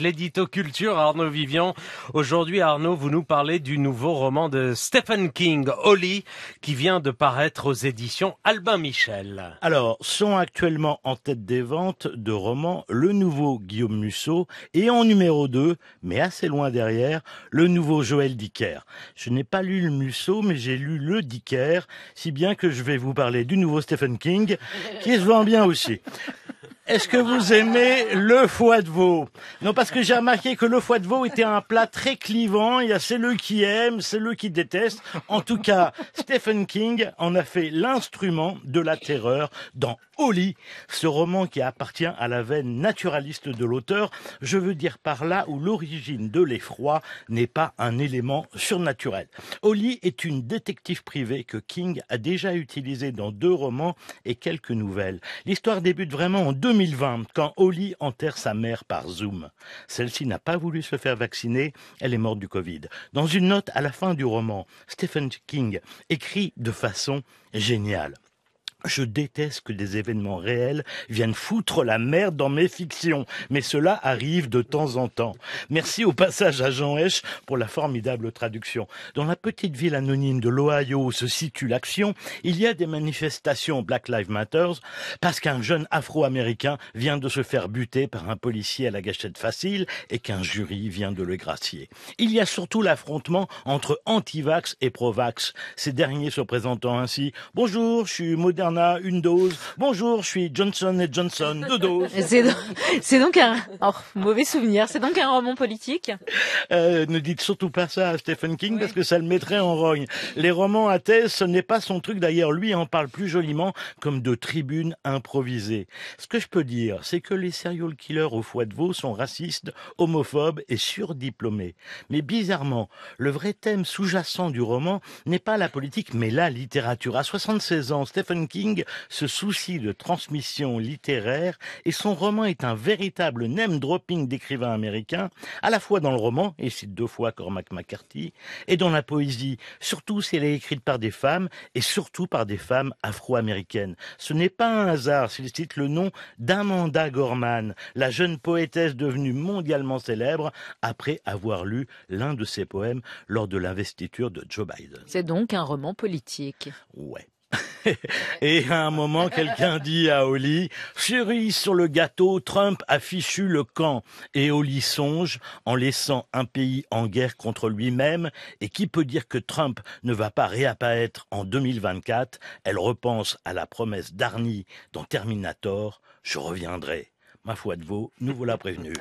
l'édito culture Arnaud Vivian. Aujourd'hui Arnaud, vous nous parlez du nouveau roman de Stephen King, Holly, qui vient de paraître aux éditions Albin Michel. Alors, sont actuellement en tête des ventes de romans le nouveau Guillaume Musso et en numéro 2, mais assez loin derrière, le nouveau Joël Dicker. Je n'ai pas lu le Musso, mais j'ai lu le Dicker, si bien que je vais vous parler du nouveau Stephen King, qui se vend bien aussi. est-ce que vous aimez le foie de veau Non, parce que j'ai remarqué que le foie de veau était un plat très clivant. Il y a ceux qui aiment, ceux qui déteste. En tout cas, Stephen King en a fait l'instrument de la terreur dans Oli, ce roman qui appartient à la veine naturaliste de l'auteur. Je veux dire par là où l'origine de l'effroi n'est pas un élément surnaturel. Oli est une détective privée que King a déjà utilisée dans deux romans et quelques nouvelles. L'histoire débute vraiment en 2000 2020, quand Holly enterre sa mère par Zoom. Celle-ci n'a pas voulu se faire vacciner, elle est morte du Covid. Dans une note à la fin du roman, Stephen King écrit de façon géniale. Je déteste que des événements réels viennent foutre la merde dans mes fictions, mais cela arrive de temps en temps. Merci au passage à Jean Hesch pour la formidable traduction. Dans la petite ville anonyme de l'Ohio où se situe l'action, il y a des manifestations Black Lives Matter parce qu'un jeune afro-américain vient de se faire buter par un policier à la gâchette facile et qu'un jury vient de le gracier. Il y a surtout l'affrontement entre anti-vax et pro-vax, ces derniers se présentant ainsi « Bonjour, je suis moderne a une dose. Bonjour, je suis Johnson et Johnson, deux doses. C'est donc, un oh, mauvais souvenir. C'est donc un roman politique. Euh, ne dites surtout pas ça à Stephen King parce que ça le mettrait en rogne. Les romans à thèse, ce n'est pas son truc. D'ailleurs, lui en parle plus joliment comme de tribunes improvisées. Ce que je peux dire, c'est que les serial killers au foie de veau sont racistes, homophobes et surdiplômés. Mais bizarrement, le vrai thème sous-jacent du roman n'est pas la politique, mais la littérature. À 76 ans, Stephen King ce se de transmission littéraire et son roman est un véritable name dropping d'écrivains américains, à la fois dans le roman, et cite deux fois Cormac McCarthy, et dans la poésie, surtout si elle est écrite par des femmes et surtout par des femmes afro-américaines. Ce n'est pas un hasard s'il cite le nom d'Amanda Gorman, la jeune poétesse devenue mondialement célèbre après avoir lu l'un de ses poèmes lors de l'investiture de Joe Biden. C'est donc un roman politique. Ouais. Et à un moment, quelqu'un dit à Oli, furie sur le gâteau, Trump a fichu le camp. Et Oli songe, en laissant un pays en guerre contre lui-même, et qui peut dire que Trump ne va pas réapparaître en 2024, elle repense à la promesse d'Arnie dans Terminator, je reviendrai. Ma foi de vous, nous voilà prévenus.